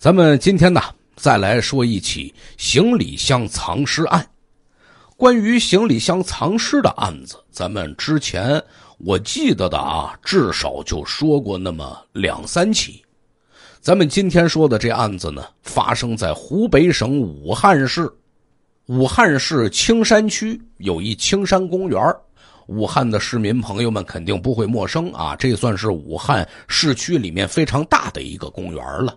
咱们今天呢，再来说一起行李箱藏尸案。关于行李箱藏尸的案子，咱们之前我记得的啊，至少就说过那么两三起。咱们今天说的这案子呢，发生在湖北省武汉市，武汉市青山区有一青山公园武汉的市民朋友们肯定不会陌生啊，这算是武汉市区里面非常大的一个公园了。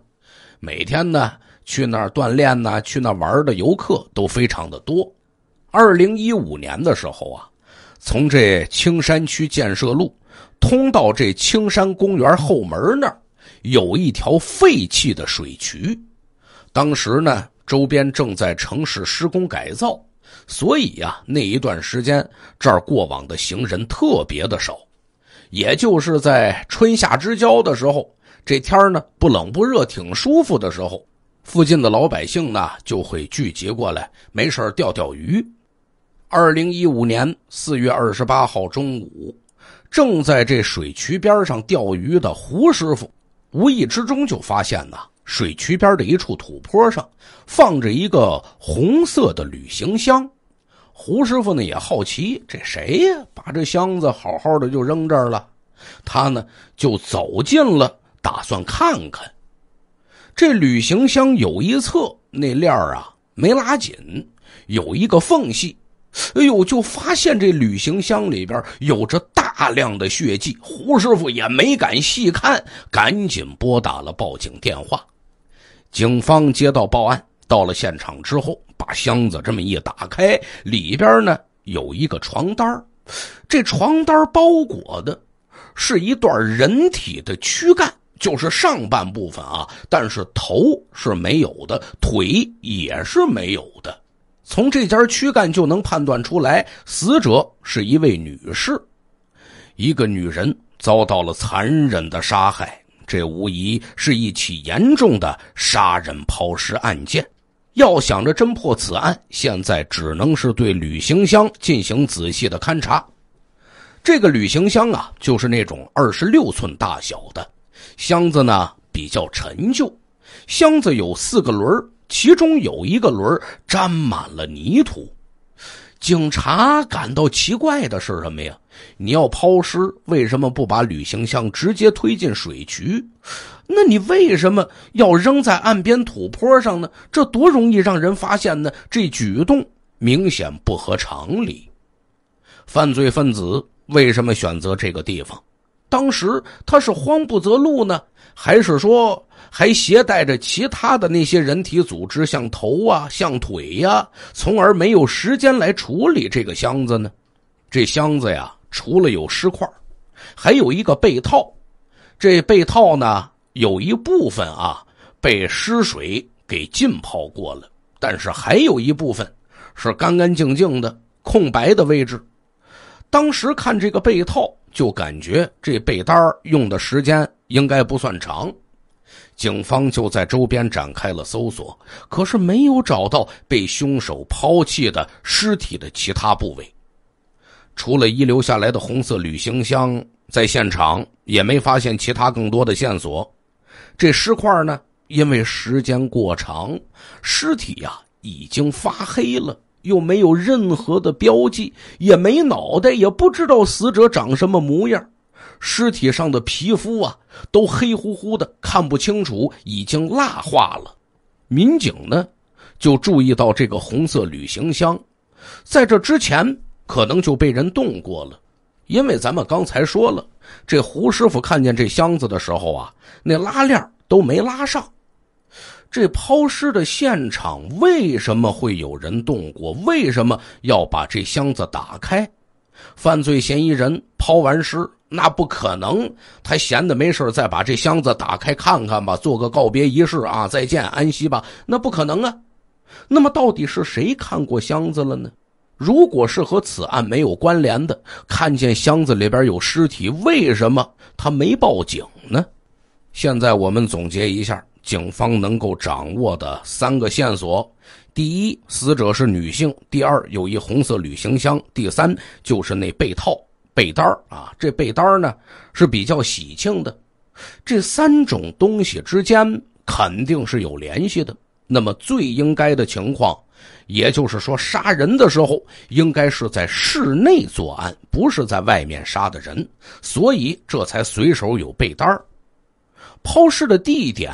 每天呢，去那儿锻炼呢，去那儿玩的游客都非常的多。二零一五年的时候啊，从这青山区建设路通到这青山公园后门那儿，有一条废弃的水渠。当时呢，周边正在城市施工改造，所以呀，那一段时间这儿过往的行人特别的少。也就是在春夏之交的时候。这天呢不冷不热，挺舒服的时候，附近的老百姓呢就会聚集过来，没事钓钓鱼。二零一五年四月二十八号中午，正在这水渠边上钓鱼的胡师傅，无意之中就发现呢，水渠边的一处土坡上放着一个红色的旅行箱。胡师傅呢也好奇，这谁呀把这箱子好好的就扔这儿了？他呢就走进了。打算看看，这旅行箱有一侧那链儿啊没拉紧，有一个缝隙。哎呦，就发现这旅行箱里边有着大量的血迹。胡师傅也没敢细看，赶紧拨打了报警电话。警方接到报案，到了现场之后，把箱子这么一打开，里边呢有一个床单这床单包裹的是一段人体的躯干。就是上半部分啊，但是头是没有的，腿也是没有的。从这家躯干就能判断出来，死者是一位女士，一个女人遭到了残忍的杀害。这无疑是一起严重的杀人抛尸案件。要想着侦破此案，现在只能是对旅行箱进行仔细的勘查。这个旅行箱啊，就是那种二十六寸大小的。箱子呢比较陈旧，箱子有四个轮儿，其中有一个轮儿沾满了泥土。警察感到奇怪的是什么呀？你要抛尸，为什么不把旅行箱直接推进水渠？那你为什么要扔在岸边土坡上呢？这多容易让人发现呢！这举动明显不合常理。犯罪分子为什么选择这个地方？当时他是慌不择路呢，还是说还携带着其他的那些人体组织，像头啊，像腿呀，从而没有时间来处理这个箱子呢？这箱子呀，除了有尸块，还有一个被套。这被套呢，有一部分啊被尸水给浸泡过了，但是还有一部分是干干净净的空白的位置。当时看这个被套，就感觉这被单用的时间应该不算长。警方就在周边展开了搜索，可是没有找到被凶手抛弃的尸体的其他部位。除了遗留下来的红色旅行箱，在现场也没发现其他更多的线索。这尸块呢，因为时间过长，尸体呀已经发黑了。又没有任何的标记，也没脑袋，也不知道死者长什么模样。尸体上的皮肤啊，都黑乎乎的，看不清楚，已经蜡化了。民警呢，就注意到这个红色旅行箱，在这之前可能就被人动过了，因为咱们刚才说了，这胡师傅看见这箱子的时候啊，那拉链都没拉上。这抛尸的现场为什么会有人动过？为什么要把这箱子打开？犯罪嫌疑人抛完尸，那不可能，他闲的没事再把这箱子打开看看吧，做个告别仪式啊，再见，安息吧，那不可能啊。那么到底是谁看过箱子了呢？如果是和此案没有关联的，看见箱子里边有尸体，为什么他没报警呢？现在我们总结一下。警方能够掌握的三个线索：第一，死者是女性；第二，有一红色旅行箱；第三，就是那被套、被单啊，这被单呢是比较喜庆的。这三种东西之间肯定是有联系的。那么最应该的情况，也就是说，杀人的时候应该是在室内作案，不是在外面杀的人，所以这才随手有被单抛尸的地点。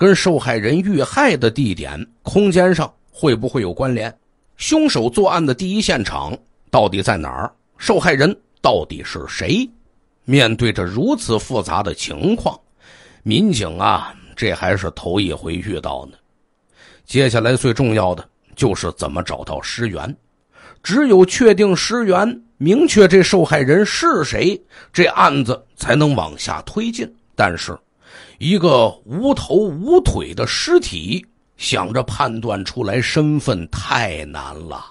跟受害人遇害的地点、空间上会不会有关联？凶手作案的第一现场到底在哪儿？受害人到底是谁？面对着如此复杂的情况，民警啊，这还是头一回遇到呢。接下来最重要的就是怎么找到尸源，只有确定尸源，明确这受害人是谁，这案子才能往下推进。但是。一个无头无腿的尸体，想着判断出来身份太难了。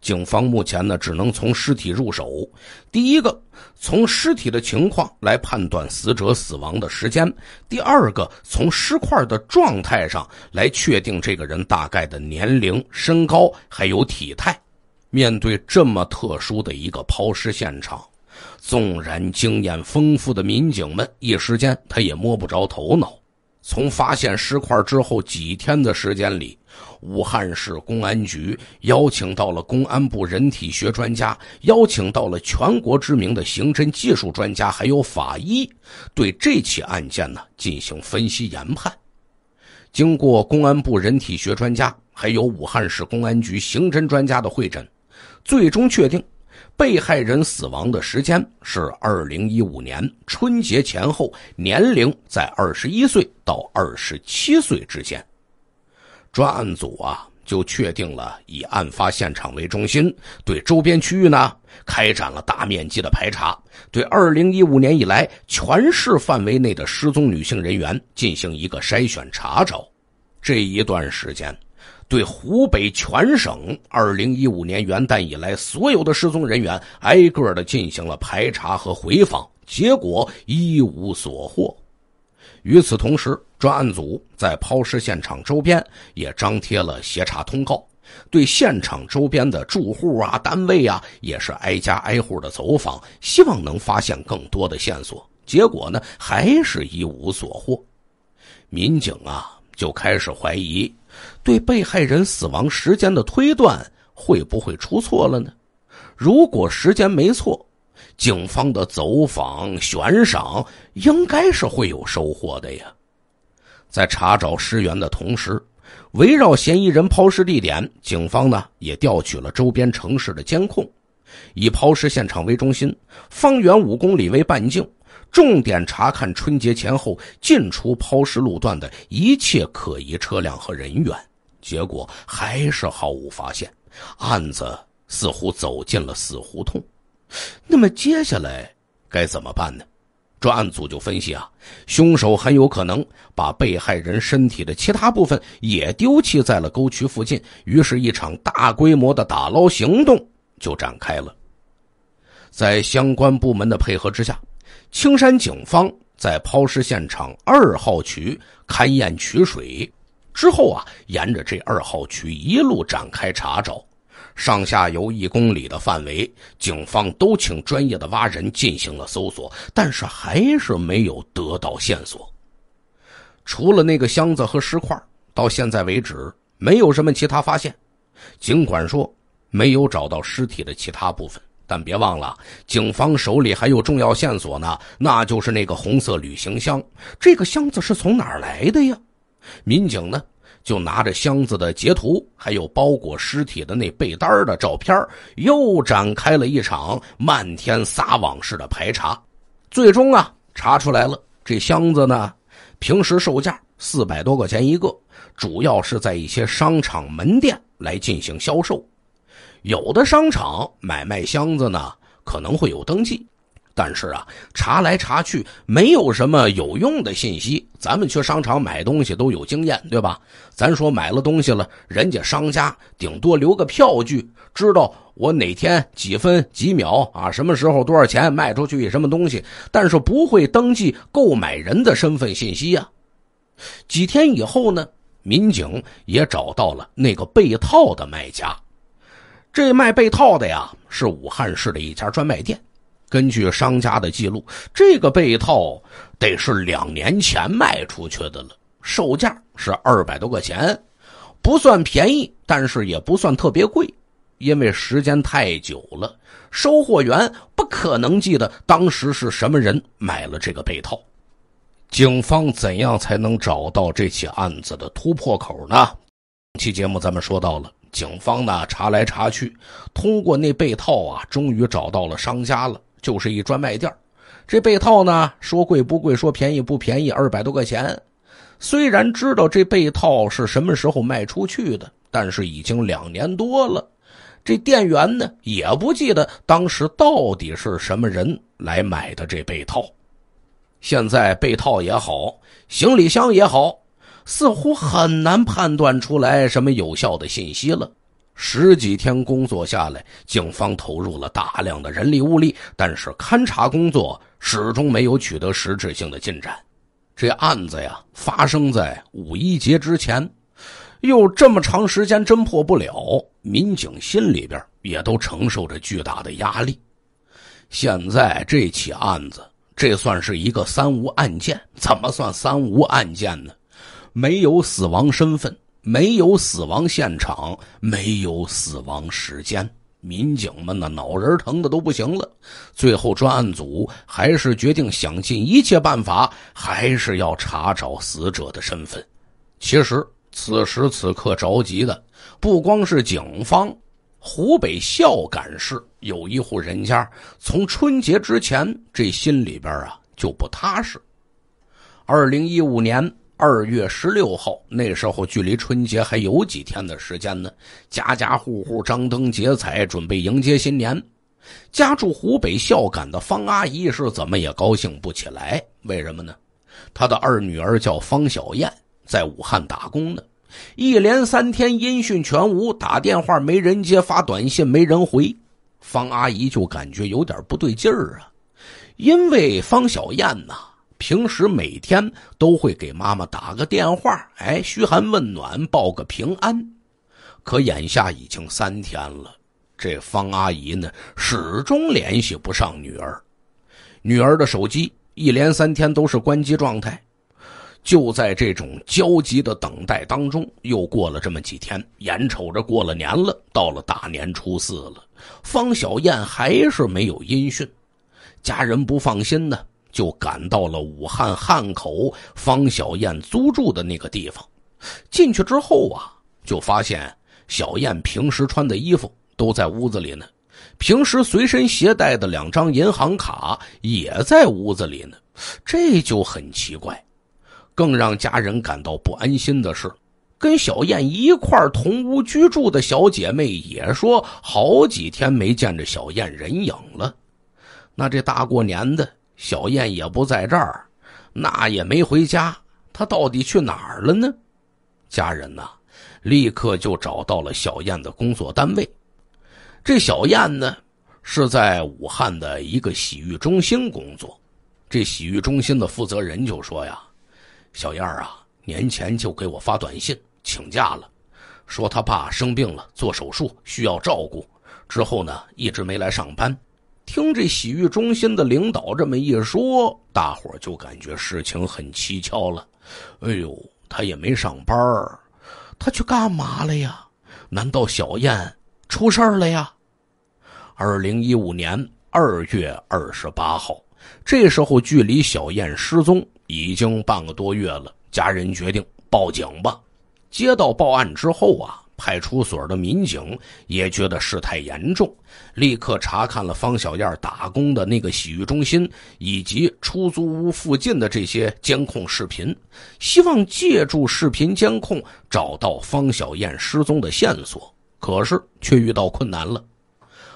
警方目前呢，只能从尸体入手。第一个，从尸体的情况来判断死者死亡的时间；第二个，从尸块的状态上来确定这个人大概的年龄、身高还有体态。面对这么特殊的一个抛尸现场。纵然经验丰富的民警们，一时间他也摸不着头脑。从发现尸块之后几天的时间里，武汉市公安局邀请到了公安部人体学专家，邀请到了全国知名的刑侦技术专家，还有法医，对这起案件呢进行分析研判。经过公安部人体学专家还有武汉市公安局刑侦专家的会诊，最终确定。被害人死亡的时间是二零一五年春节前后，年龄在二十一岁到二十七岁之间。专案组啊，就确定了以案发现场为中心，对周边区域呢开展了大面积的排查，对二零一五年以来全市范围内的失踪女性人员进行一个筛选查找。这一段时间。对湖北全省2015年元旦以来所有的失踪人员，挨个的进行了排查和回访，结果一无所获。与此同时，专案组在抛尸现场周边也张贴了协查通告，对现场周边的住户啊、单位啊，也是挨家挨户的走访，希望能发现更多的线索。结果呢，还是一无所获。民警啊。就开始怀疑，对被害人死亡时间的推断会不会出错了呢？如果时间没错，警方的走访悬赏应该是会有收获的呀。在查找尸源的同时，围绕嫌疑人抛尸地点，警方呢也调取了周边城市的监控，以抛尸现场为中心，方圆五公里为半径。重点查看春节前后进出抛尸路段的一切可疑车辆和人员，结果还是毫无发现，案子似乎走进了死胡同。那么接下来该怎么办呢？专案组就分析啊，凶手很有可能把被害人身体的其他部分也丢弃在了沟渠附近。于是，一场大规模的打捞行动就展开了，在相关部门的配合之下。青山警方在抛尸现场二号渠勘验取水之后啊，沿着这二号渠一路展开查找，上下游一公里的范围，警方都请专业的挖人进行了搜索，但是还是没有得到线索。除了那个箱子和尸块，到现在为止没有什么其他发现。尽管说，没有找到尸体的其他部分。但别忘了，警方手里还有重要线索呢，那就是那个红色旅行箱。这个箱子是从哪儿来的呀？民警呢，就拿着箱子的截图，还有包裹尸体的那被单的照片，又展开了一场漫天撒网式的排查。最终啊，查出来了，这箱子呢，平时售价四百多块钱一个，主要是在一些商场门店来进行销售。有的商场买卖箱子呢，可能会有登记，但是啊，查来查去没有什么有用的信息。咱们去商场买东西都有经验，对吧？咱说买了东西了，人家商家顶多留个票据，知道我哪天几分几秒啊，什么时候多少钱卖出去什么东西，但是不会登记购买人的身份信息呀。几天以后呢，民警也找到了那个被套的卖家。这卖被套的呀，是武汉市的一家专卖店。根据商家的记录，这个被套得是两年前卖出去的了，售价是二百多块钱，不算便宜，但是也不算特别贵。因为时间太久了，收货员不可能记得当时是什么人买了这个被套。警方怎样才能找到这起案子的突破口呢？本期节目咱们说到了。警方呢查来查去，通过那被套啊，终于找到了商家了，就是一专卖店这被套呢，说贵不贵，说便宜不便宜，二百多块钱。虽然知道这被套是什么时候卖出去的，但是已经两年多了。这店员呢，也不记得当时到底是什么人来买的这被套。现在被套也好，行李箱也好。似乎很难判断出来什么有效的信息了。十几天工作下来，警方投入了大量的人力物力，但是勘查工作始终没有取得实质性的进展。这案子呀，发生在五一节之前，又这么长时间侦破不了，民警心里边也都承受着巨大的压力。现在这起案子，这算是一个三无案件？怎么算三无案件呢？没有死亡身份，没有死亡现场，没有死亡时间，民警们的脑仁疼的都不行了。最后，专案组还是决定想尽一切办法，还是要查找死者的身份。其实，此时此刻着急的不光是警方，湖北孝感市有一户人家，从春节之前这心里边啊就不踏实。二零一五年。二月十六号，那时候距离春节还有几天的时间呢，家家户户张灯结彩，准备迎接新年。家住湖北孝感的方阿姨是怎么也高兴不起来？为什么呢？她的二女儿叫方小燕，在武汉打工呢，一连三天音讯全无，打电话没人接，发短信没人回，方阿姨就感觉有点不对劲儿啊，因为方小燕呐。平时每天都会给妈妈打个电话，哎，嘘寒问暖，报个平安。可眼下已经三天了，这方阿姨呢，始终联系不上女儿，女儿的手机一连三天都是关机状态。就在这种焦急的等待当中，又过了这么几天，眼瞅着过了年了，到了大年初四了，方小燕还是没有音讯，家人不放心呢。就赶到了武汉汉口方小燕租住的那个地方，进去之后啊，就发现小燕平时穿的衣服都在屋子里呢，平时随身携带的两张银行卡也在屋子里呢，这就很奇怪。更让家人感到不安心的是，跟小燕一块同屋居住的小姐妹也说好几天没见着小燕人影了。那这大过年的。小燕也不在这儿，那也没回家，她到底去哪儿了呢？家人呢，立刻就找到了小燕的工作单位。这小燕呢，是在武汉的一个洗浴中心工作。这洗浴中心的负责人就说呀：“小燕啊，年前就给我发短信请假了，说他爸生病了，做手术需要照顾，之后呢，一直没来上班。”听这洗浴中心的领导这么一说，大伙就感觉事情很蹊跷了。哎呦，他也没上班他去干嘛了呀？难道小燕出事了呀？二零一五年二月二十八号，这时候距离小燕失踪已经半个多月了，家人决定报警吧。接到报案之后啊。派出所的民警也觉得事态严重，立刻查看了方小燕打工的那个洗浴中心以及出租屋附近的这些监控视频，希望借助视频监控找到方小燕失踪的线索。可是却遇到困难了，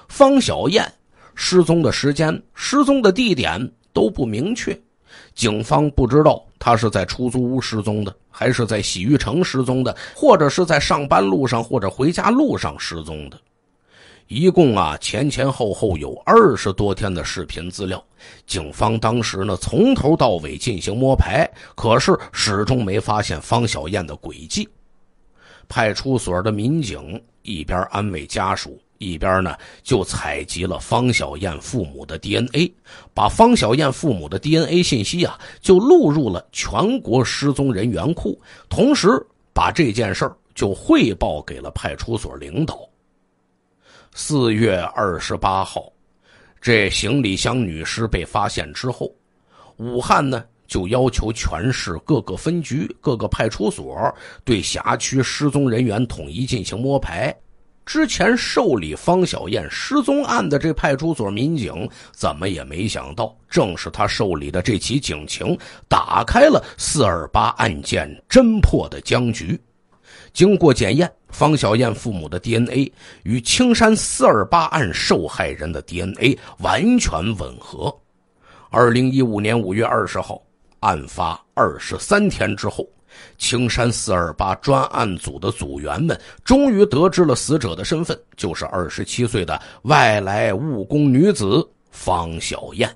方小燕失踪的时间、失踪的地点都不明确。警方不知道他是在出租屋失踪的，还是在洗浴城失踪的，或者是在上班路上或者回家路上失踪的。一共啊，前前后后有二十多天的视频资料。警方当时呢，从头到尾进行摸排，可是始终没发现方小燕的轨迹。派出所的民警一边安慰家属。一边呢，就采集了方小燕父母的 DNA，把方小燕父母的 DNA 信息啊，就录入了全国失踪人员库，同时把这件事儿就汇报给了派出所领导。四月二十八号，这行李箱女尸被发现之后，武汉呢就要求全市各个分局、各个派出所对辖区失踪人员统一进行摸排。之前受理方小燕失踪案的这派出所民警，怎么也没想到，正是他受理的这起警情，打开了四二八案件侦破的僵局。经过检验，方小燕父母的 DNA 与青山四二八案受害人的 DNA 完全吻合。二零一五年五月二十号，案发二十三天之后。青山四二八专案组的组员们终于得知了死者的身份，就是二十七岁的外来务工女子方小燕。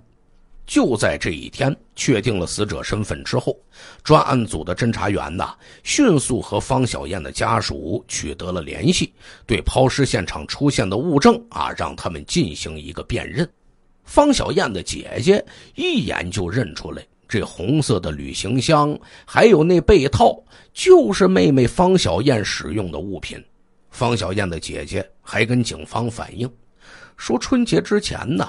就在这一天，确定了死者身份之后，专案组的侦查员呐迅速和方小燕的家属取得了联系，对抛尸现场出现的物证啊，让他们进行一个辨认。方小燕的姐姐一眼就认出来。这红色的旅行箱，还有那被套，就是妹妹方小燕使用的物品。方小燕的姐姐还跟警方反映，说春节之前呢，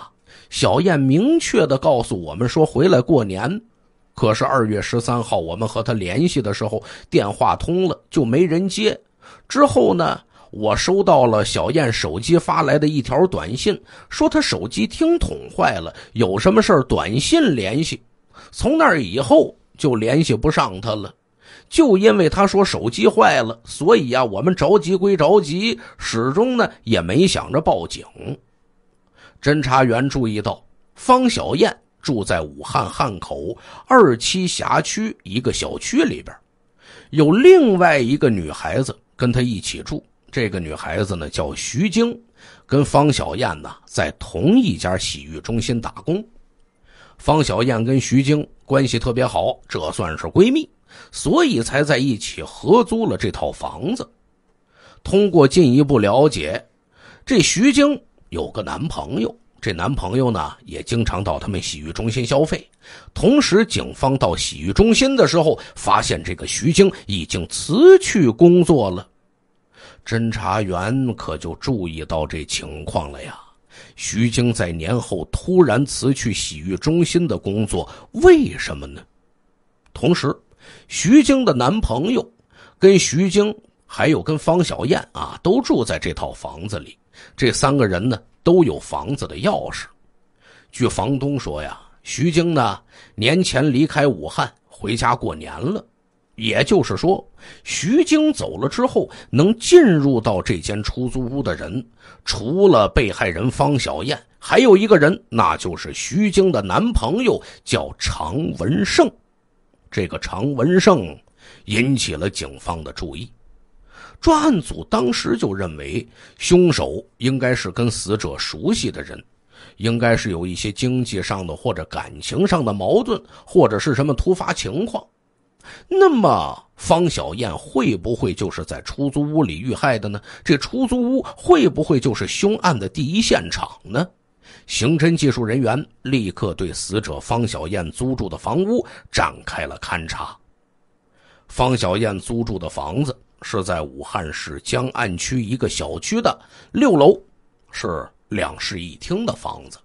小燕明确的告诉我们说回来过年，可是二月十三号我们和她联系的时候，电话通了就没人接。之后呢，我收到了小燕手机发来的一条短信，说她手机听筒坏了，有什么事短信联系。从那以后就联系不上他了，就因为他说手机坏了，所以啊，我们着急归着急，始终呢也没想着报警。侦查员注意到，方小燕住在武汉汉口二七辖区一个小区里边，有另外一个女孩子跟她一起住。这个女孩子呢叫徐晶，跟方小燕呢在同一家洗浴中心打工。方小燕跟徐晶关系特别好，这算是闺蜜，所以才在一起合租了这套房子。通过进一步了解，这徐晶有个男朋友，这男朋友呢也经常到他们洗浴中心消费。同时，警方到洗浴中心的时候，发现这个徐晶已经辞去工作了。侦查员可就注意到这情况了呀。徐晶在年后突然辞去洗浴中心的工作，为什么呢？同时，徐晶的男朋友，跟徐晶还有跟方小燕啊，都住在这套房子里。这三个人呢，都有房子的钥匙。据房东说呀，徐晶呢年前离开武汉回家过年了。也就是说，徐晶走了之后，能进入到这间出租屋的人，除了被害人方小燕，还有一个人，那就是徐晶的男朋友，叫常文胜。这个常文胜引起了警方的注意。专案组当时就认为，凶手应该是跟死者熟悉的人，应该是有一些经济上的或者感情上的矛盾，或者是什么突发情况。那么，方小燕会不会就是在出租屋里遇害的呢？这出租屋会不会就是凶案的第一现场呢？刑侦技术人员立刻对死者方小燕租住的房屋展开了勘查。方小燕租住的房子是在武汉市江岸区一个小区的六楼，是两室一厅的房子。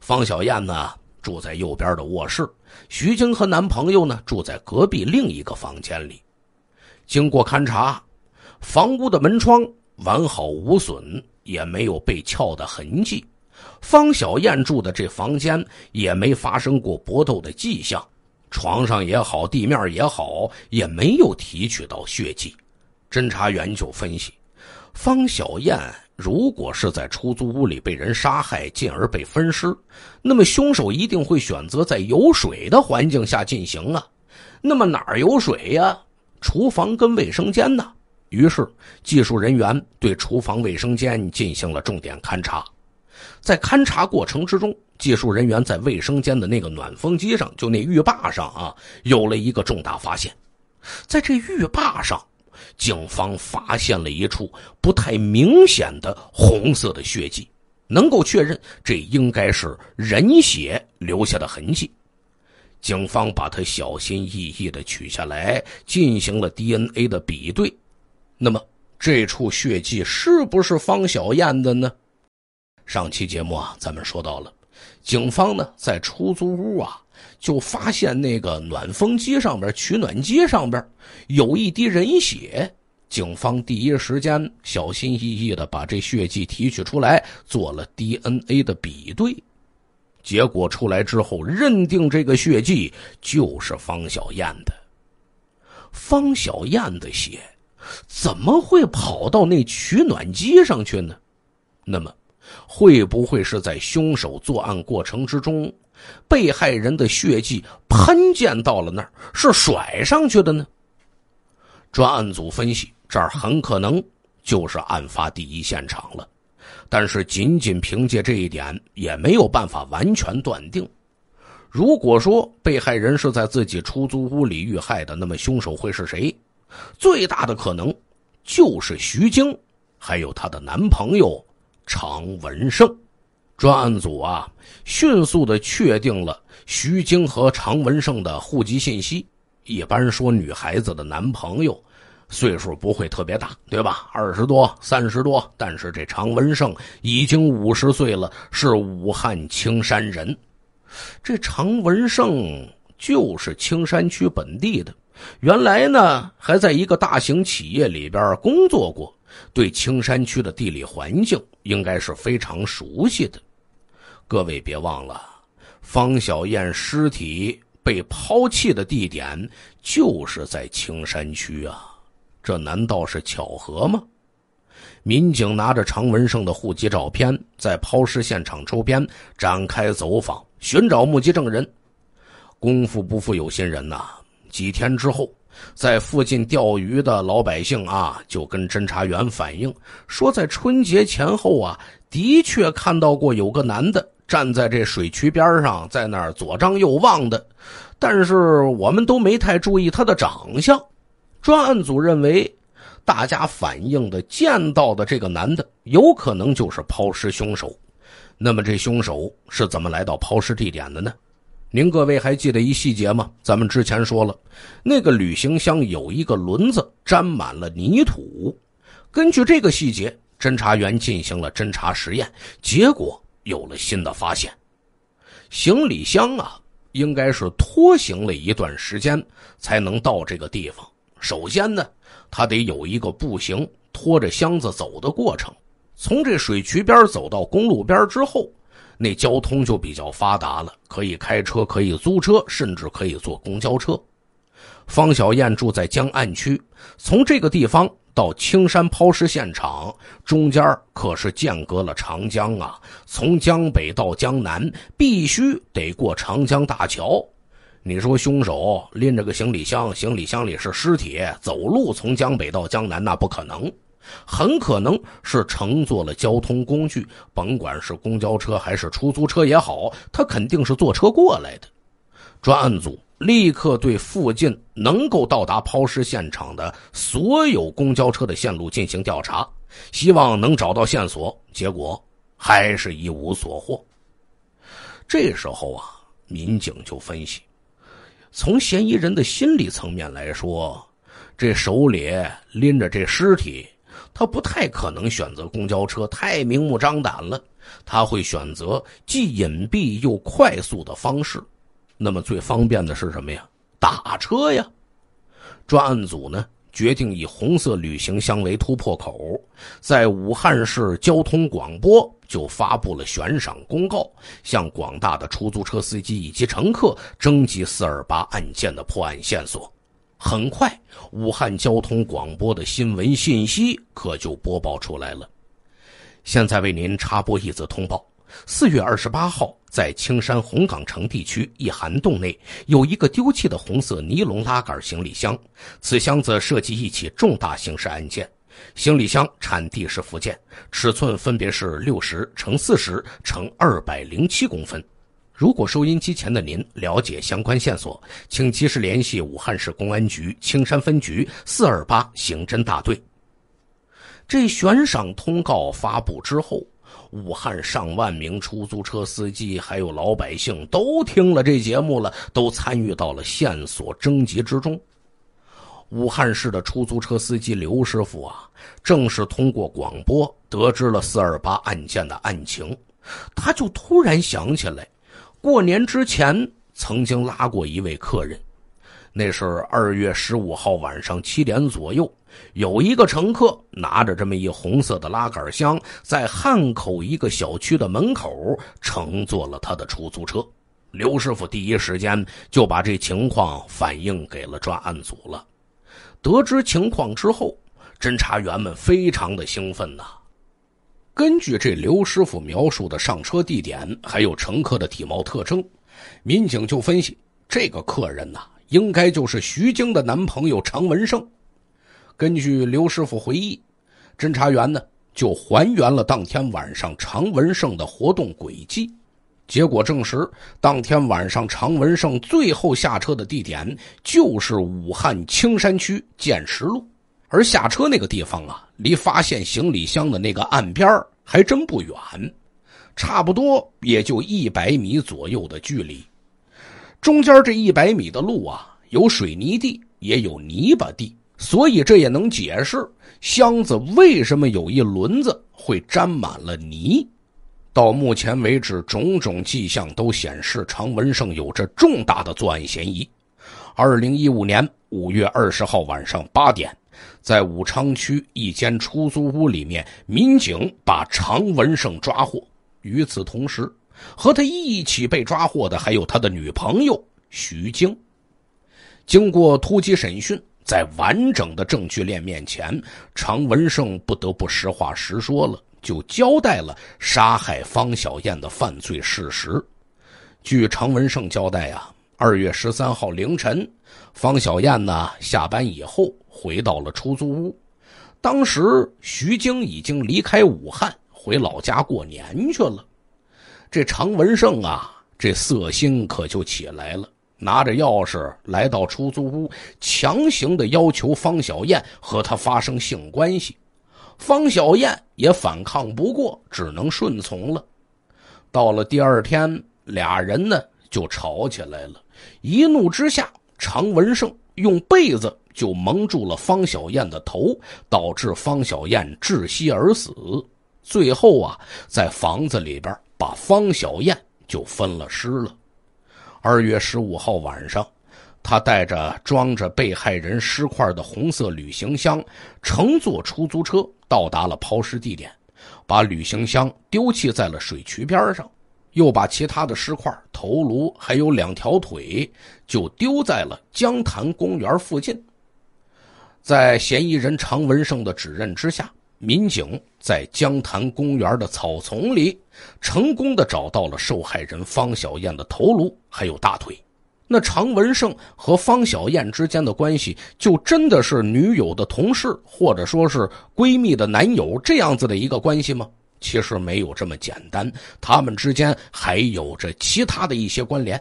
方小燕呢，住在右边的卧室。徐晶和男朋友呢住在隔壁另一个房间里。经过勘查，房屋的门窗完好无损，也没有被撬的痕迹。方小燕住的这房间也没发生过搏斗的迹象，床上也好，地面也好，也没有提取到血迹。侦查员就分析，方小燕。如果是在出租屋里被人杀害，进而被分尸，那么凶手一定会选择在有水的环境下进行啊。那么哪儿有水呀？厨房跟卫生间呢？于是技术人员对厨房、卫生间进行了重点勘查。在勘查过程之中，技术人员在卫生间的那个暖风机上，就那浴霸上啊，有了一个重大发现，在这浴霸上。警方发现了一处不太明显的红色的血迹，能够确认这应该是人血留下的痕迹。警方把它小心翼翼地取下来，进行了 DNA 的比对。那么，这处血迹是不是方小燕的呢？上期节目啊，咱们说到了，警方呢在出租屋啊。就发现那个暖风机上边、取暖机上边有一滴人血。警方第一时间小心翼翼的把这血迹提取出来，做了 DNA 的比对。结果出来之后，认定这个血迹就是方小燕的。方小燕的血怎么会跑到那取暖机上去呢？那么，会不会是在凶手作案过程之中？被害人的血迹喷溅到了那儿，是甩上去的呢。专案组分析，这儿很可能就是案发第一现场了，但是仅仅凭借这一点，也没有办法完全断定。如果说被害人是在自己出租屋里遇害的，那么凶手会是谁？最大的可能就是徐晶，还有她的男朋友常文胜。专案组啊，迅速的确定了徐晶和常文胜的户籍信息。一般说，女孩子的男朋友岁数不会特别大，对吧？二十多、三十多。但是这常文胜已经五十岁了，是武汉青山人。这常文胜就是青山区本地的，原来呢还在一个大型企业里边工作过，对青山区的地理环境应该是非常熟悉的。各位别忘了，方小燕尸体被抛弃的地点就是在青山区啊！这难道是巧合吗？民警拿着常文胜的户籍照片，在抛尸现场周边展开走访，寻找目击证人。功夫不负有心人呐！几天之后，在附近钓鱼的老百姓啊，就跟侦查员反映说，在春节前后啊，的确看到过有个男的。站在这水渠边上，在那儿左张右望的，但是我们都没太注意他的长相。专案组认为，大家反映的见到的这个男的，有可能就是抛尸凶手。那么，这凶手是怎么来到抛尸地点的呢？您各位还记得一细节吗？咱们之前说了，那个旅行箱有一个轮子沾满了泥土。根据这个细节，侦查员进行了侦查实验，结果。有了新的发现，行李箱啊，应该是拖行了一段时间才能到这个地方。首先呢，他得有一个步行拖着箱子走的过程，从这水渠边走到公路边之后，那交通就比较发达了，可以开车，可以租车，甚至可以坐公交车。方小燕住在江岸区，从这个地方。到青山抛尸现场，中间可是间隔了长江啊！从江北到江南，必须得过长江大桥。你说凶手拎着个行李箱，行李箱里是尸体，走路从江北到江南那不可能，很可能是乘坐了交通工具，甭管是公交车还是出租车也好，他肯定是坐车过来的。专案组。立刻对附近能够到达抛尸现场的所有公交车的线路进行调查，希望能找到线索。结果还是一无所获。这时候啊，民警就分析，从嫌疑人的心理层面来说，这手里拎着这尸体，他不太可能选择公交车，太明目张胆了。他会选择既隐蔽又快速的方式。那么最方便的是什么呀？打车呀！专案组呢决定以红色旅行箱为突破口，在武汉市交通广播就发布了悬赏公告，向广大的出租车司机以及乘客征集四二八案件的破案线索。很快，武汉交通广播的新闻信息可就播报出来了。现在为您插播一则通报。四月二十八号，在青山红港城地区一涵洞内，有一个丢弃的红色尼龙拉杆行李箱。此箱子涉及一起重大刑事案件。行李箱产地是福建，尺寸分别是六十乘四十乘二百零七公分。如果收音机前的您了解相关线索，请及时联系武汉市公安局青山分局四二八刑侦大队。这悬赏通告发布之后。武汉上万名出租车司机还有老百姓都听了这节目了，都参与到了线索征集之中。武汉市的出租车司机刘师傅啊，正是通过广播得知了四二八案件的案情，他就突然想起来，过年之前曾经拉过一位客人，那是二月十五号晚上七点左右。有一个乘客拿着这么一红色的拉杆箱，在汉口一个小区的门口乘坐了他的出租车。刘师傅第一时间就把这情况反映给了专案组了。得知情况之后，侦查员们非常的兴奋呐。根据这刘师傅描述的上车地点，还有乘客的体貌特征，民警就分析这个客人呐，应该就是徐晶的男朋友常文胜。根据刘师傅回忆，侦查员呢就还原了当天晚上常文胜的活动轨迹，结果证实，当天晚上常文胜最后下车的地点就是武汉青山区建石路，而下车那个地方啊，离发现行李箱的那个岸边还真不远，差不多也就一百米左右的距离，中间这一百米的路啊，有水泥地，也有泥巴地。所以这也能解释箱子为什么有一轮子会沾满了泥。到目前为止，种种迹象都显示常文胜有着重大的作案嫌疑。二零一五年五月二十号晚上八点，在武昌区一间出租屋里面，民警把常文胜抓获。与此同时，和他一起被抓获的还有他的女朋友徐晶。经过突击审讯。在完整的证据链面前，常文胜不得不实话实说了，就交代了杀害方小燕的犯罪事实。据常文胜交代啊，二月十三号凌晨，方小燕呢下班以后回到了出租屋，当时徐晶已经离开武汉回老家过年去了，这常文胜啊，这色心可就起来了。拿着钥匙来到出租屋，强行的要求方小燕和他发生性关系，方小燕也反抗不过，只能顺从了。到了第二天，俩人呢就吵起来了，一怒之下，常文胜用被子就蒙住了方小燕的头，导致方小燕窒息而死。最后啊，在房子里边把方小燕就分了尸了。二月十五号晚上，他带着装着被害人尸块的红色旅行箱，乘坐出租车到达了抛尸地点，把旅行箱丢弃在了水渠边上，又把其他的尸块、头颅还有两条腿就丢在了江潭公园附近。在嫌疑人常文胜的指认之下。民警在江潭公园的草丛里，成功的找到了受害人方小燕的头颅，还有大腿。那常文胜和方小燕之间的关系，就真的是女友的同事，或者说是闺蜜的男友这样子的一个关系吗？其实没有这么简单，他们之间还有着其他的一些关联。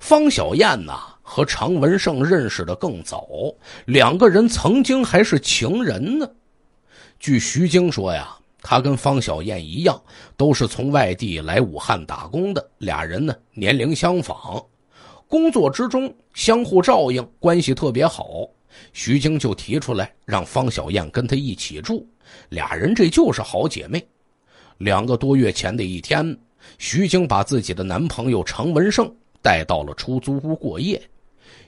方小燕呐，和常文胜认识的更早，两个人曾经还是情人呢。据徐晶说呀，她跟方小燕一样，都是从外地来武汉打工的。俩人呢年龄相仿，工作之中相互照应，关系特别好。徐晶就提出来让方小燕跟她一起住，俩人这就是好姐妹。两个多月前的一天，徐晶把自己的男朋友程文胜带到了出租屋过夜。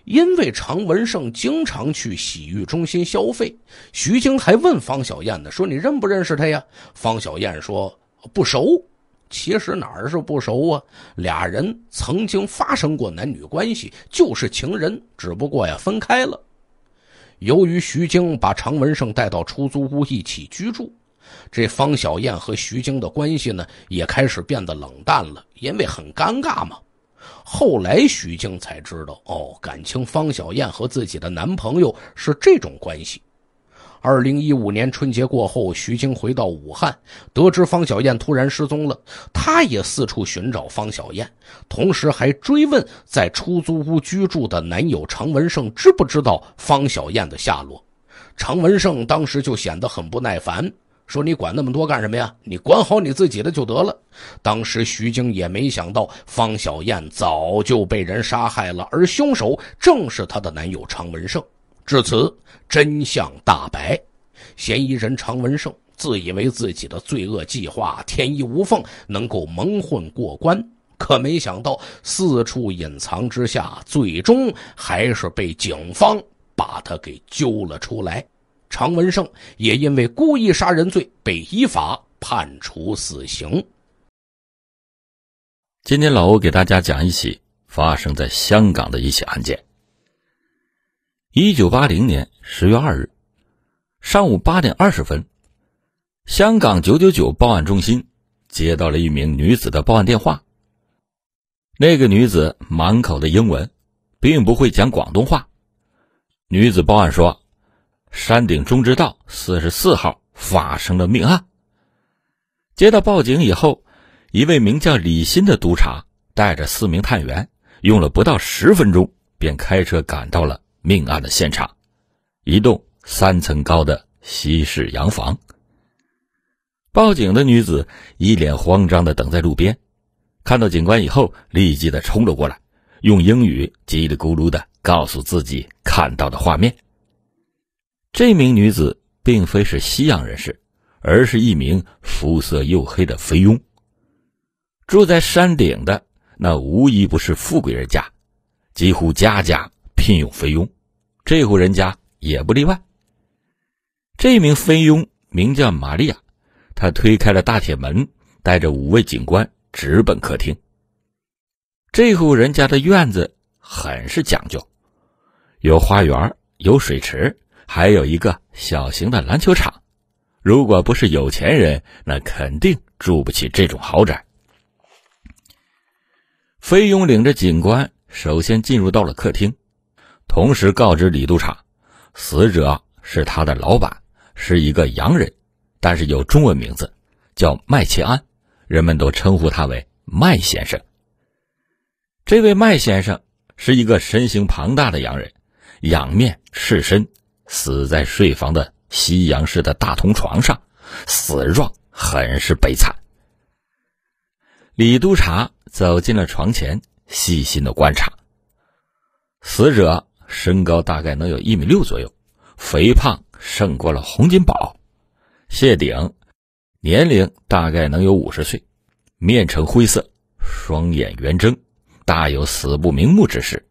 因为常文胜经常去洗浴中心消费，徐晶还问方小燕呢，说你认不认识他呀？方小燕说不熟，其实哪儿是不熟啊？俩人曾经发生过男女关系，就是情人，只不过呀分开了。由于徐晶把常文胜带到出租屋一起居住，这方小燕和徐晶的关系呢也开始变得冷淡了，因为很尴尬嘛。后来徐静才知道，哦，感情方小燕和自己的男朋友是这种关系。二零一五年春节过后，徐静回到武汉，得知方小燕突然失踪了，她也四处寻找方小燕，同时还追问在出租屋居住的男友常文胜知不知道方小燕的下落。常文胜当时就显得很不耐烦。说你管那么多干什么呀？你管好你自己的就得了。当时徐晶也没想到，方小燕早就被人杀害了，而凶手正是她的男友常文胜。至此，真相大白。嫌疑人常文胜自以为自己的罪恶计划天衣无缝，能够蒙混过关，可没想到四处隐藏之下，最终还是被警方把他给揪了出来。常文胜也因为故意杀人罪被依法判处死刑。今天老欧给大家讲一起发生在香港的一起案件。一九八零年十月二日，上午八点二十分，香港九九九报案中心接到了一名女子的报案电话。那个女子满口的英文，并不会讲广东话。女子报案说。山顶中之道四十四号发生了命案。接到报警以后，一位名叫李欣的督察带着四名探员，用了不到十分钟便开车赶到了命案的现场。一栋三层高的西式洋房。报警的女子一脸慌张的等在路边，看到警官以后，立即的冲了过来，用英语叽里咕噜的告诉自己看到的画面。这名女子并非是西洋人士，而是一名肤色黝黑的菲佣。住在山顶的那无一不是富贵人家，几乎家家聘用菲佣，这户人家也不例外。这名菲佣名叫玛利亚，她推开了大铁门，带着五位警官直奔客厅。这户人家的院子很是讲究，有花园，有水池。还有一个小型的篮球场，如果不是有钱人，那肯定住不起这种豪宅。菲佣领着警官首先进入到了客厅，同时告知李督察，死者是他的老板，是一个洋人，但是有中文名字叫麦切安，人们都称呼他为麦先生。这位麦先生是一个身形庞大的洋人，仰面赤身。死在睡房的西洋式的大铜床上，死状很是悲惨。李督察走进了床前，细心的观察。死者身高大概能有一米六左右，肥胖胜过了洪金宝，谢顶，年龄大概能有五十岁，面呈灰色，双眼圆睁，大有死不瞑目之势。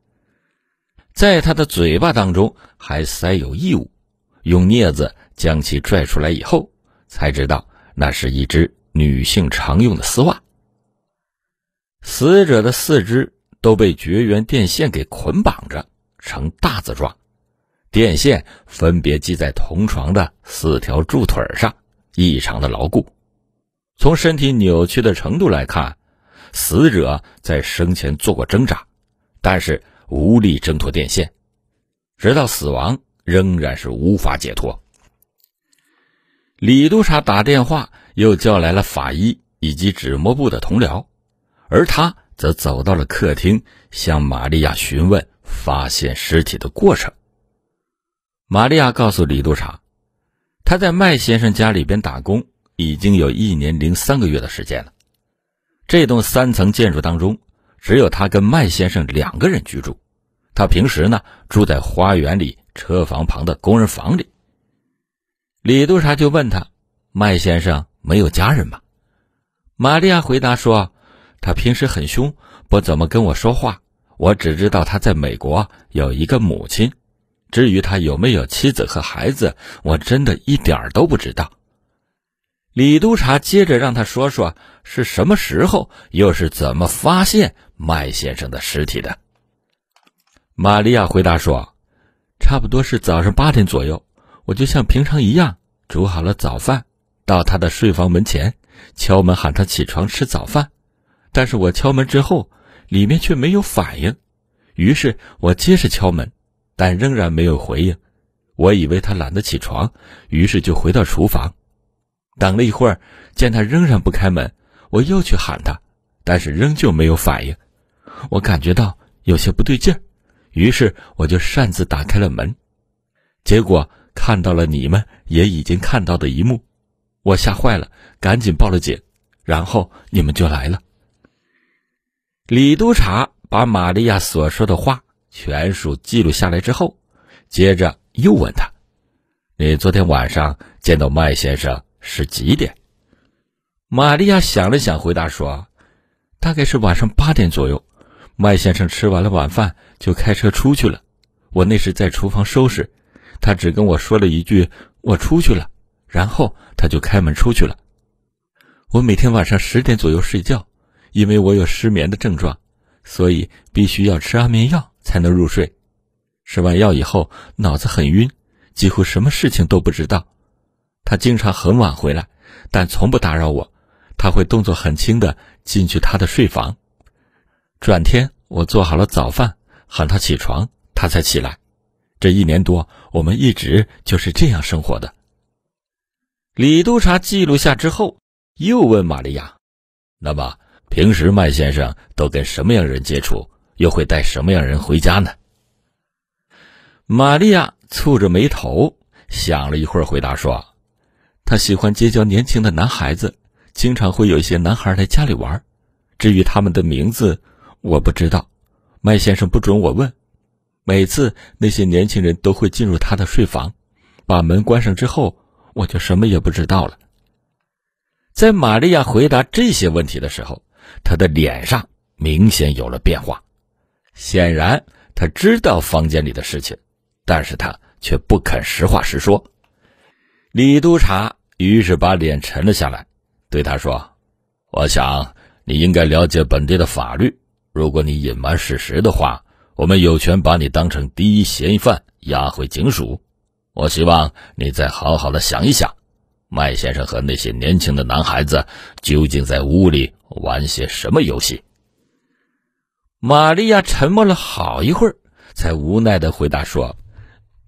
在他的嘴巴当中还塞有异物，用镊子将其拽出来以后，才知道那是一只女性常用的丝袜。死者的四肢都被绝缘电线给捆绑着，呈大字状，电线分别系在同床的四条柱腿上，异常的牢固。从身体扭曲的程度来看，死者在生前做过挣扎，但是。无力挣脱电线，直到死亡仍然是无法解脱。李督察打电话，又叫来了法医以及纸膜部的同僚，而他则走到了客厅，向玛利亚询问发现尸体的过程。玛利亚告诉李督察，他在麦先生家里边打工已经有一年零三个月的时间了。这栋三层建筑当中。只有他跟麦先生两个人居住，他平时呢住在花园里车房旁的工人房里。李督察就问他：“麦先生没有家人吗？”玛利亚回答说：“他平时很凶，不怎么跟我说话。我只知道他在美国有一个母亲，至于他有没有妻子和孩子，我真的一点儿都不知道。”李督察接着让他说说。是什么时候？又是怎么发现麦先生的尸体的？玛利亚回答说：“差不多是早上八点左右，我就像平常一样煮好了早饭，到他的睡房门前敲门喊他起床吃早饭。但是我敲门之后，里面却没有反应。于是我接着敲门，但仍然没有回应。我以为他懒得起床，于是就回到厨房，等了一会儿，见他仍然不开门。”我又去喊他，但是仍旧没有反应。我感觉到有些不对劲儿，于是我就擅自打开了门，结果看到了你们也已经看到的一幕。我吓坏了，赶紧报了警，然后你们就来了。李督察把玛利亚所说的话全数记录下来之后，接着又问他：“你昨天晚上见到麦先生是几点？”玛利亚想了想，回答说：“大概是晚上八点左右，麦先生吃完了晚饭就开车出去了。我那时在厨房收拾，他只跟我说了一句‘我出去了’，然后他就开门出去了。我每天晚上十点左右睡觉，因为我有失眠的症状，所以必须要吃安眠药才能入睡。吃完药以后，脑子很晕，几乎什么事情都不知道。他经常很晚回来，但从不打扰我。”他会动作很轻的进去他的睡房。转天，我做好了早饭，喊他起床，他才起来。这一年多，我们一直就是这样生活的。李督察记录下之后，又问玛利亚：“那么，平时麦先生都跟什么样人接触？又会带什么样人回家呢？”玛利亚蹙着眉头想了一会儿，回答说：“他喜欢结交年轻的男孩子。”经常会有一些男孩来家里玩，至于他们的名字，我不知道。麦先生不准我问。每次那些年轻人都会进入他的睡房，把门关上之后，我就什么也不知道了。在玛利亚回答这些问题的时候，他的脸上明显有了变化。显然，他知道房间里的事情，但是他却不肯实话实说。李督察于是把脸沉了下来。对他说：“我想你应该了解本地的法律。如果你隐瞒事实的话，我们有权把你当成第一嫌疑犯押回警署。我希望你再好好的想一想，麦先生和那些年轻的男孩子究竟在屋里玩些什么游戏。”玛利亚沉默了好一会儿，才无奈的回答说：“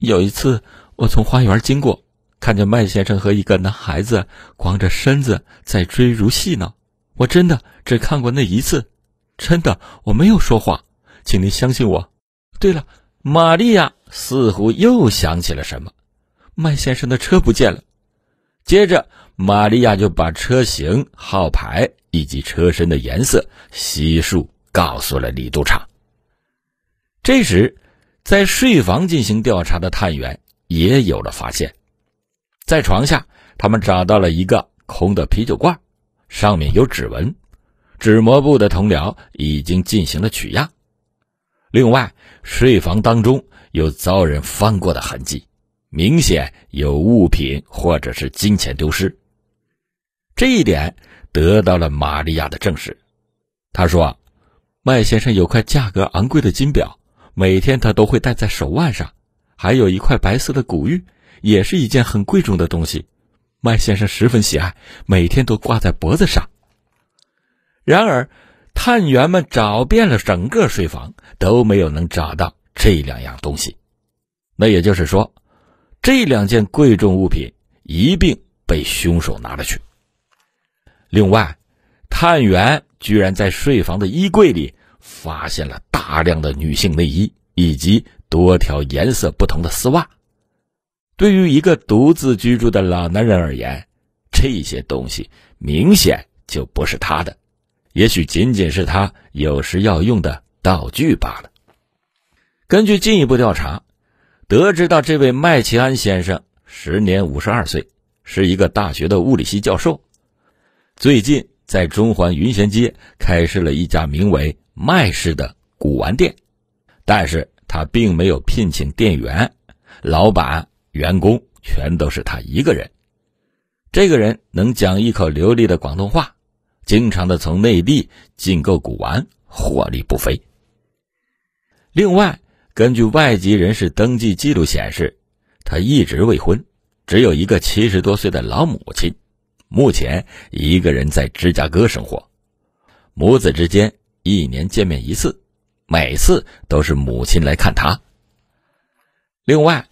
有一次，我从花园经过。”看见麦先生和一个男孩子光着身子在追逐戏闹，我真的只看过那一次，真的我没有说谎，请您相信我。对了，玛利亚似乎又想起了什么，麦先生的车不见了。接着，玛利亚就把车型、号牌以及车身的颜色悉数告诉了李督察。这时，在睡房进行调查的探员也有了发现。在床下，他们找到了一个空的啤酒罐，上面有指纹。纸膜布的同僚已经进行了取样。另外，睡房当中有遭人翻过的痕迹，明显有物品或者是金钱丢失。这一点得到了玛利亚的证实。他说：“麦先生有块价格昂贵的金表，每天他都会戴在手腕上，还有一块白色的古玉。”也是一件很贵重的东西，麦先生十分喜爱，每天都挂在脖子上。然而，探员们找遍了整个睡房，都没有能找到这两样东西。那也就是说，这两件贵重物品一并被凶手拿了去。另外，探员居然在睡房的衣柜里发现了大量的女性内衣以及多条颜色不同的丝袜。对于一个独自居住的老男人而言，这些东西明显就不是他的，也许仅仅是他有时要用的道具罢了。根据进一步调查，得知到这位麦奇安先生，时年五十二岁，是一个大学的物理系教授，最近在中环云贤街开设了一家名为“麦氏”的古玩店，但是他并没有聘请店员，老板。员工全都是他一个人。这个人能讲一口流利的广东话，经常的从内地进购古玩，获利不菲。另外，根据外籍人士登记记录显示，他一直未婚，只有一个七十多岁的老母亲，目前一个人在芝加哥生活，母子之间一年见面一次，每次都是母亲来看他。另外，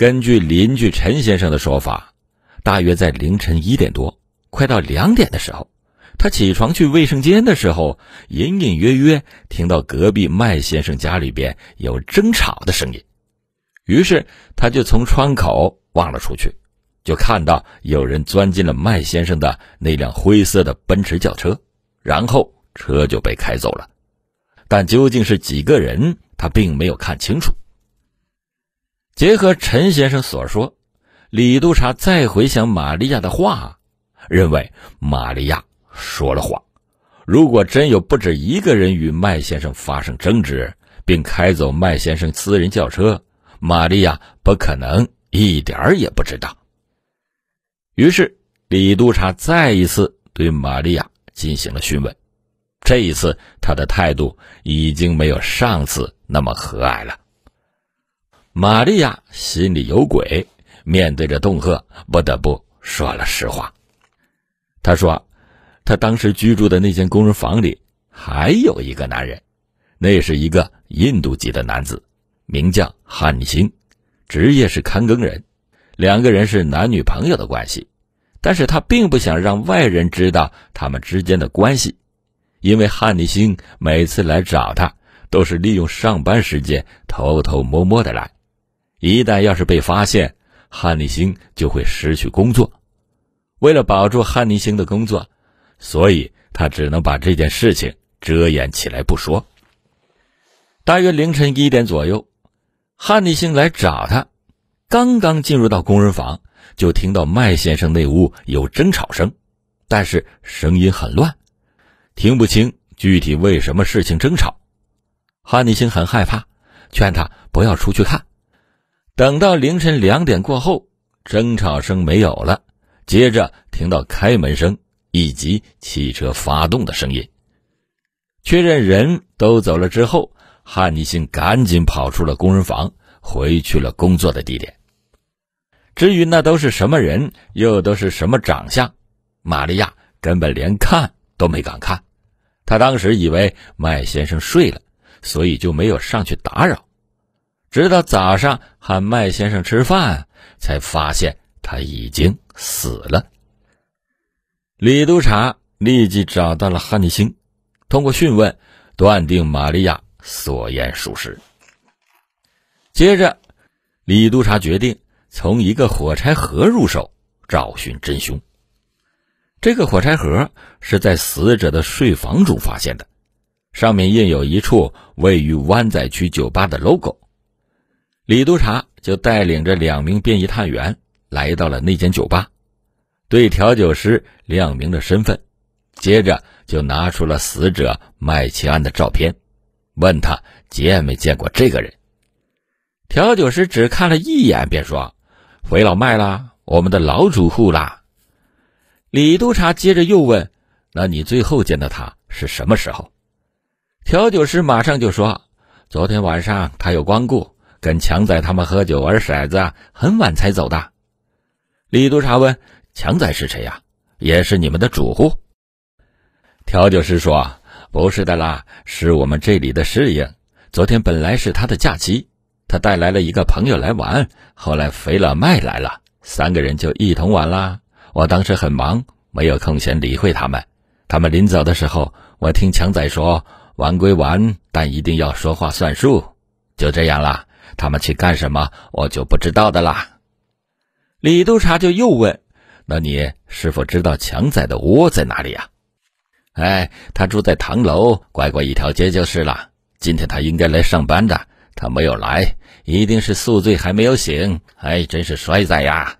根据邻居陈先生的说法，大约在凌晨一点多，快到两点的时候，他起床去卫生间的时候，隐隐约约听到隔壁麦先生家里边有争吵的声音，于是他就从窗口望了出去，就看到有人钻进了麦先生的那辆灰色的奔驰轿车，然后车就被开走了，但究竟是几个人，他并没有看清楚。结合陈先生所说，李督察再回想玛利亚的话，认为玛利亚说了谎。如果真有不止一个人与麦先生发生争执，并开走麦先生私人轿车，玛利亚不可能一点儿也不知道。于是，李督察再一次对玛利亚进行了询问。这一次，他的态度已经没有上次那么和蔼了。玛利亚心里有鬼，面对着洞壑不得不说了实话。他说，他当时居住的那间工人房里还有一个男人，那是一个印度籍的男子，名叫汉尼星，职业是看更人，两个人是男女朋友的关系。但是他并不想让外人知道他们之间的关系，因为汉尼星每次来找他，都是利用上班时间偷偷摸摸的来。一旦要是被发现，汉尼星就会失去工作。为了保住汉尼星的工作，所以他只能把这件事情遮掩起来不说。大约凌晨一点左右，汉尼星来找他，刚刚进入到工人房，就听到麦先生那屋有争吵声，但是声音很乱，听不清具体为什么事情争吵。汉尼星很害怕，劝他不要出去看。等到凌晨两点过后，争吵声没有了，接着听到开门声以及汽车发动的声音。确认人都走了之后，汉尼信赶紧跑出了工人房，回去了工作的地点。至于那都是什么人，又都是什么长相，玛利亚根本连看都没敢看。她当时以为麦先生睡了，所以就没有上去打扰。直到早上喊麦先生吃饭，才发现他已经死了。李督察立即找到了汉尼星，通过讯问，断定玛利亚所言属实。接着，李督察决定从一个火柴盒入手找寻真凶。这个火柴盒是在死者的睡房中发现的，上面印有一处位于湾仔区酒吧的 logo。李督察就带领着两名便衣探员来到了那间酒吧，对调酒师亮明了身份，接着就拿出了死者麦奇安的照片，问他见没见过这个人。调酒师只看了一眼便说：“回老麦啦，我们的老主户啦。”李督察接着又问：“那你最后见到他是什么时候？”调酒师马上就说：“昨天晚上他有光顾。”跟强仔他们喝酒玩骰子，很晚才走的。李督察问：“强仔是谁呀？也是你们的主户？”调酒师说：“不是的啦，是我们这里的侍应。昨天本来是他的假期，他带来了一个朋友来玩，后来肥了麦来了，三个人就一同玩啦。我当时很忙，没有空闲理会他们。他们临走的时候，我听强仔说，玩归玩，但一定要说话算数。就这样啦。”他们去干什么，我就不知道的啦。李督察就又问：“那你是否知道强仔的窝在哪里呀？”“哎，他住在唐楼，拐过一条街就是了。今天他应该来上班的，他没有来，一定是宿醉还没有醒。哎，真是衰仔呀！”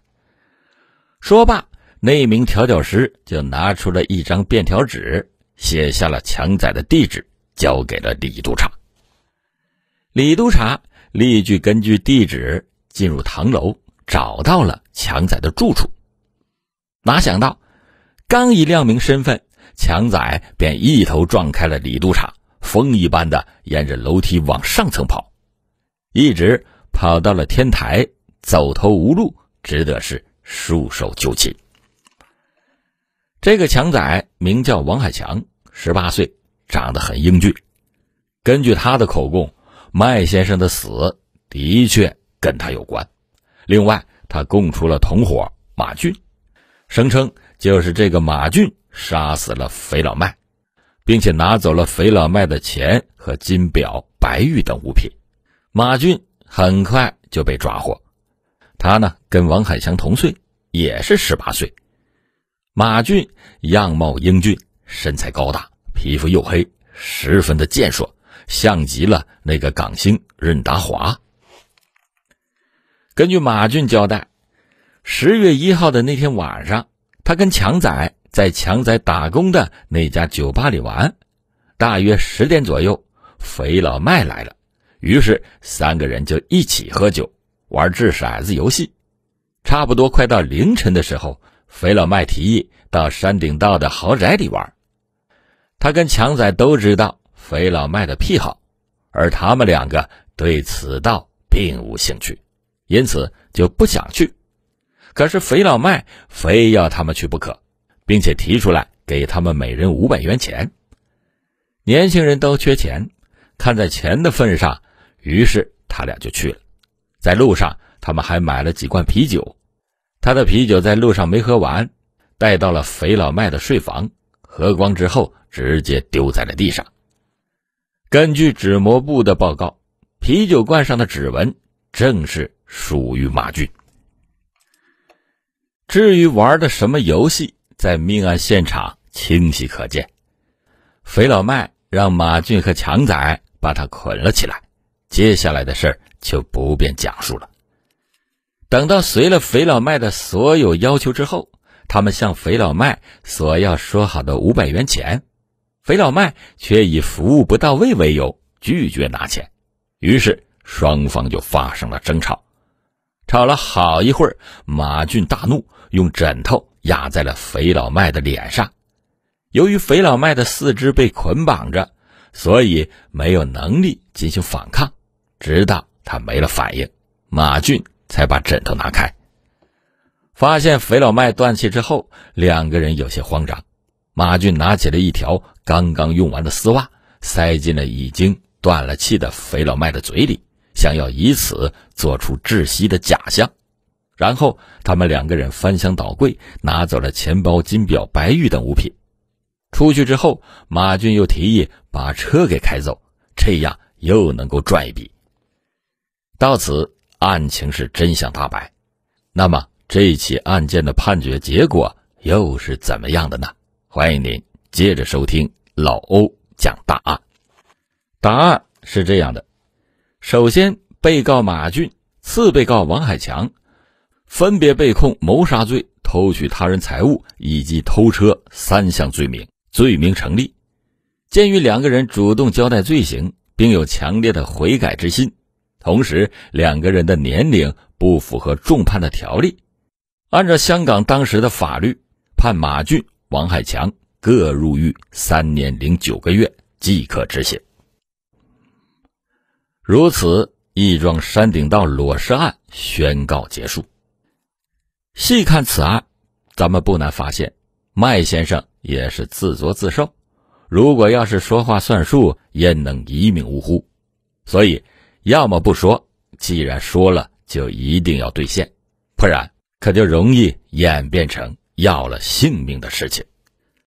说罢，那名调酒师就拿出了一张便条纸，写下了强仔的地址，交给了李督察。李督察。立即根据地址进入唐楼，找到了强仔的住处。哪想到，刚一亮明身份，强仔便一头撞开了李督察，风一般的沿着楼梯往上层跑，一直跑到了天台，走投无路，只得是束手就擒。这个强仔名叫王海强，十八岁，长得很英俊。根据他的口供。麦先生的死的确跟他有关。另外，他供出了同伙马俊，声称就是这个马俊杀死了肥老麦，并且拿走了肥老麦的钱和金表、白玉等物品。马俊很快就被抓获。他呢，跟王海强同岁，也是十八岁。马俊样貌英俊，身材高大，皮肤黝黑，十分的健硕。像极了那个港星任达华。根据马俊交代，十月一号的那天晚上，他跟强仔在强仔打工的那家酒吧里玩，大约十点左右，肥老麦来了，于是三个人就一起喝酒、玩掷骰子游戏。差不多快到凌晨的时候，肥老麦提议到山顶道的豪宅里玩，他跟强仔都知道。肥老麦的癖好，而他们两个对此道并无兴趣，因此就不想去。可是肥老麦非要他们去不可，并且提出来给他们每人五百元钱。年轻人都缺钱，看在钱的份上，于是他俩就去了。在路上，他们还买了几罐啤酒。他的啤酒在路上没喝完，带到了肥老麦的睡房，喝光之后，直接丢在了地上。根据纸模部的报告，啤酒罐上的指纹正是属于马俊。至于玩的什么游戏，在命案现场清晰可见。肥老麦让马俊和强仔把他捆了起来，接下来的事就不便讲述了。等到随了肥老麦的所有要求之后，他们向肥老麦索要说好的五百元钱。肥老麦却以服务不到位为由拒绝拿钱，于是双方就发生了争吵。吵了好一会儿，马俊大怒，用枕头压在了肥老麦的脸上。由于肥老麦的四肢被捆绑着，所以没有能力进行反抗。直到他没了反应，马俊才把枕头拿开。发现肥老麦断气之后，两个人有些慌张。马俊拿起了一条刚刚用完的丝袜，塞进了已经断了气的肥老麦的嘴里，想要以此做出窒息的假象。然后他们两个人翻箱倒柜，拿走了钱包、金表、白玉等物品。出去之后，马俊又提议把车给开走，这样又能够赚一笔。到此，案情是真相大白。那么，这起案件的判决结果又是怎么样的呢？欢迎您接着收听老欧讲大案。答案是这样的：首先，被告马俊、次被告王海强分别被控谋杀罪、偷取他人财物以及偷车三项罪名，罪名成立。鉴于两个人主动交代罪行，并有强烈的悔改之心，同时两个人的年龄不符合重判的条例，按照香港当时的法律，判马俊王海强各入狱三年零九个月即可执行。如此一桩山顶道裸尸案宣告结束。细看此案，咱们不难发现，麦先生也是自作自受。如果要是说话算数，焉能一命呜呼？所以，要么不说，既然说了，就一定要兑现，不然可就容易演变成。要了性命的事情。